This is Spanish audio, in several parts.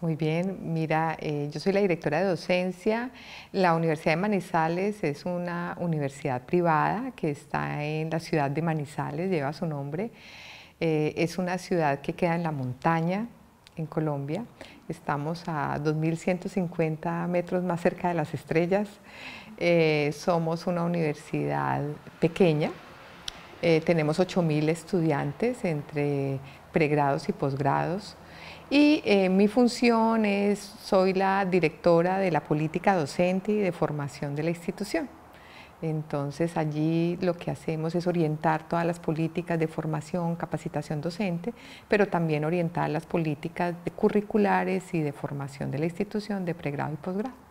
Muy bien, mira, eh, yo soy la directora de docencia. La Universidad de Manizales es una universidad privada que está en la ciudad de Manizales, lleva su nombre. Eh, es una ciudad que queda en la montaña, en Colombia. Estamos a 2.150 metros más cerca de las estrellas. Eh, somos una universidad pequeña. tenemos 8.000 estudiantes entre pregrados y posgrados. Y eh, mi función es, soy la directora de la política docente y de formación de la institución. Entonces allí lo que hacemos es orientar todas las políticas de formación, capacitación docente, pero también orientar las políticas de curriculares y de formación de la institución de pregrado y posgrado.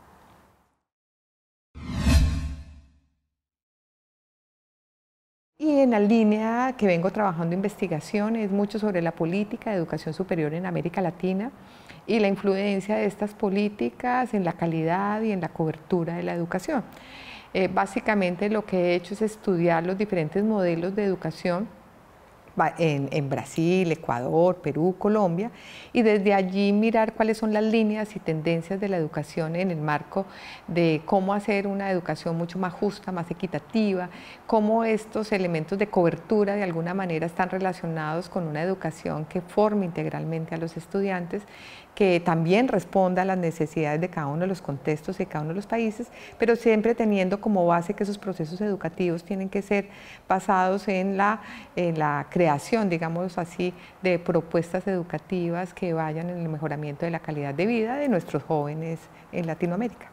Y en la línea que vengo trabajando investigación es mucho sobre la política de educación superior en América Latina y la influencia de estas políticas en la calidad y en la cobertura de la educación. Eh, básicamente lo que he hecho es estudiar los diferentes modelos de educación en, Brasil, Ecuador, Perú, Colombia, y desde allí mirar cuáles son las líneas y tendencias de la educación en el marco de cómo hacer una educación mucho más justa, más equitativa, cómo estos elementos de cobertura de alguna manera están relacionados con una educación que forme integralmente a los estudiantes, que también responda a las necesidades de cada uno de los contextos y de cada uno de los países, pero siempre teniendo como base que esos procesos educativos tienen que ser basados en la, en la creación creación, digamos así, de propuestas educativas que vayan en el mejoramiento de la calidad de vida de nuestros jóvenes en Latinoamérica.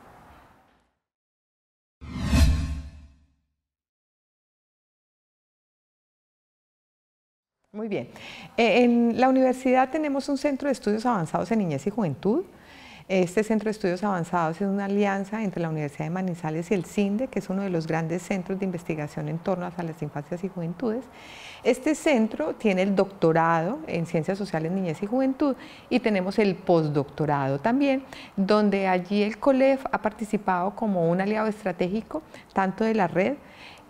Muy bien. Eh, en la universidad tenemos un centro de estudios avanzados en niñez y juventud, este Centro de Estudios Avanzados es una alianza entre la Universidad de Manizales y el CINDE, que es uno de los grandes centros de investigación en torno a las infancias y juventudes. Este centro tiene el doctorado en Ciencias Sociales, Niñez y Juventud y tenemos el postdoctorado también, donde allí el COLEF ha participado como un aliado estratégico tanto de la red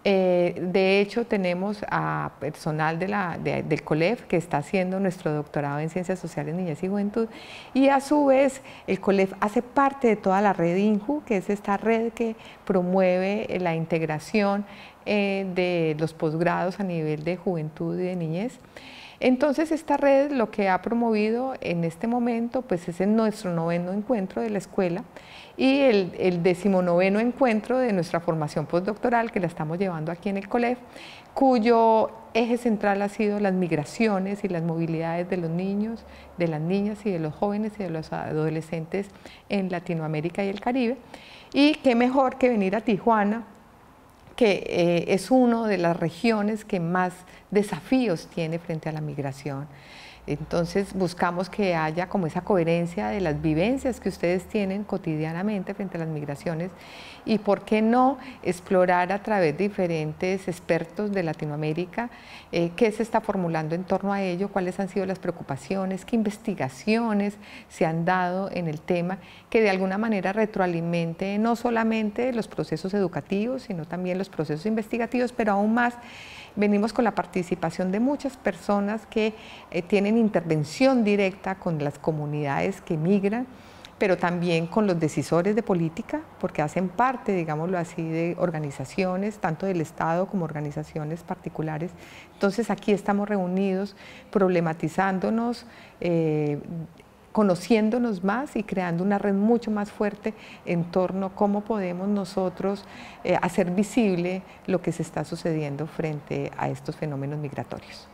eh, de hecho, tenemos a personal del COLEF que está haciendo nuestro doctorado en Ciencias Sociales, Niñez y Juventud. Y a su vez, el COLEF hace parte de toda la red INJU, que es esta red que promueve eh, la integración eh, de los posgrados a nivel de juventud y de niñez. Entonces esta red lo que ha promovido en este momento pues es en nuestro noveno encuentro de la escuela y el, el decimonoveno encuentro de nuestra formación postdoctoral que la estamos llevando aquí en el COLEF, cuyo eje central ha sido las migraciones y las movilidades de los niños, de las niñas y de los jóvenes y de los adolescentes en Latinoamérica y el Caribe. Y qué mejor que venir a Tijuana que eh, es una de las regiones que más desafíos tiene frente a la migración. Entonces buscamos que haya como esa coherencia de las vivencias que ustedes tienen cotidianamente frente a las migraciones y por qué no explorar a través de diferentes expertos de Latinoamérica eh, qué se está formulando en torno a ello, cuáles han sido las preocupaciones, qué investigaciones se han dado en el tema que de alguna manera retroalimente no solamente los procesos educativos, sino también los procesos investigativos, pero aún más venimos con la participación de muchas personas que eh, tienen intervención directa con las comunidades que migran, pero también con los decisores de política, porque hacen parte, digámoslo así, de organizaciones, tanto del Estado como organizaciones particulares. Entonces aquí estamos reunidos, problematizándonos, eh, conociéndonos más y creando una red mucho más fuerte en torno a cómo podemos nosotros eh, hacer visible lo que se está sucediendo frente a estos fenómenos migratorios.